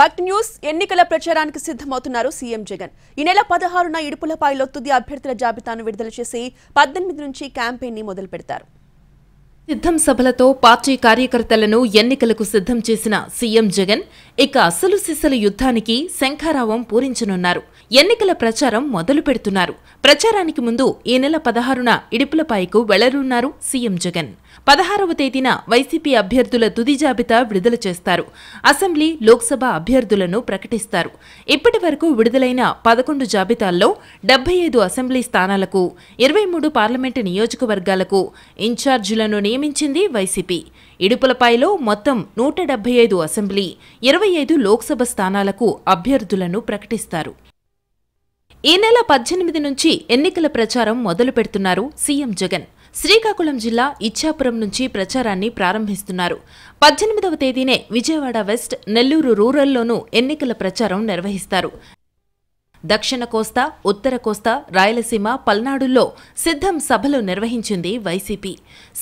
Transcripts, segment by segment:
but news ఎన్నికల ప్రచారానికి సిద్దమవుతున్నారు CM Jagan ఈ నెల పదహారున ఇడుపులపాయలో తుది అభ్యర్థుల జాబితాను విడుదల చేసి పద్దెనిమిది నుంచి క్యాంపెయిన్ ని మొదలు పెడతారు సిద్ధం సభలతో పార్టీ కార్యకర్తలను ఎన్నికలకు సిద్ధం చేసిన సీఎం జగన్ ఇక అసలు సిసలు యుద్ధానికి శంఖారావం పూరించనున్నారు ఎన్నికల ప్రచారం మొదలు పెడుతున్నారు ప్రచారానికి ముందు ఈ నెల పదహారున ఇడుపులపాయకు వెళ్లనున్నారు సీఎం జగన్ పదహారవ తేదీన వైసీపీ అభ్యర్థుల తుది జాబితా విడుదల చేస్తారు అసెంబ్లీ లోక్సభ అభ్యర్థులను ప్రకటిస్తారు ఇప్పటి వరకు విడుదలైన పదకొండు జాబితాల్లో డెబ్బై ఐదు అసెంబ్లీ స్థానాలకు ఇరవై మూడు పార్లమెంటు నియోజకవర్గాలకు ఇన్ఛార్జీలను నియమించింది వైసీపీ ఇడుపులపాయలో మొత్తం నూట డెబ్బై ఐదు అసెంబ్లీ ఇరవై ఐదు లోక్సభ స్థానాలకు అభ్యర్థులను ప్రకటిస్తారు ఈ నెల పద్దెనిమిది నుంచి ఎన్నికల ప్రచారం మొదలు పెడుతున్నారు సీఎం జగన్ శ్రీకాకుళం జిల్లా ఇచ్చాపురం నుంచి ప్రచారాన్ని ప్రారంభిస్తున్నారు పద్దెనిమిదవ తేదీనే విజయవాడ వెస్ట్ నెల్లూరు రూరల్లోనూ ఎన్నికల ప్రచారం నిర్వహిస్తారు దక్షిణ కోస్తా ఉత్తర కోస్తా రాయలసీమ పల్నాడుల్లో సిద్ధం సభలు నిర్వహించింది వైసీపీ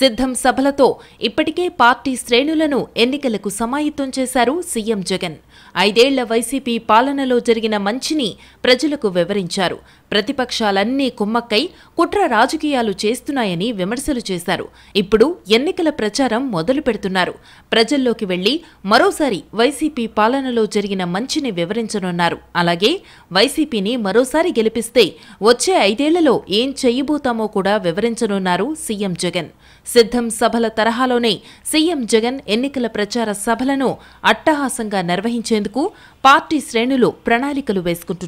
సిద్ధం సభలతో ఇప్పటికే పార్టీ శ్రేణులను ఎన్నికలకు సమాయత్తం చేశారు సీఎం జగన్ ఐదేళ్ల వైసీపీ పాలనలో జరిగిన మంచిని ప్రజలకు వివరించారు ప్రతిపక్షాలన్నీ కుమ్మక్కై కుట్ర రాజకీయాలు చేస్తున్నాయని విమర్శలు చేశారు ఇప్పుడు ఎన్నికల ప్రచారం మొదలు పెడుతున్నారు ప్రజల్లోకి వెళ్లి మరోసారి వైసీపీ పాలనలో జరిగిన మంచిని వివరించనున్నారు అలాగే వైసీపీని మరోసారి గెలిపిస్తే వచ్చే ఐదేళ్లలో ఏం చేయబోతామో కూడా వివరించనున్నారు సీఎం జగన్ సిద్ధం సభల తరహాలోనే సీఎం జగన్ ఎన్నికల ప్రచార సభలను అట్టహాసంగా నిర్వహించేందుకు పార్టీ శ్రేణులు ప్రణాళికలు వేసుకుంటున్నారు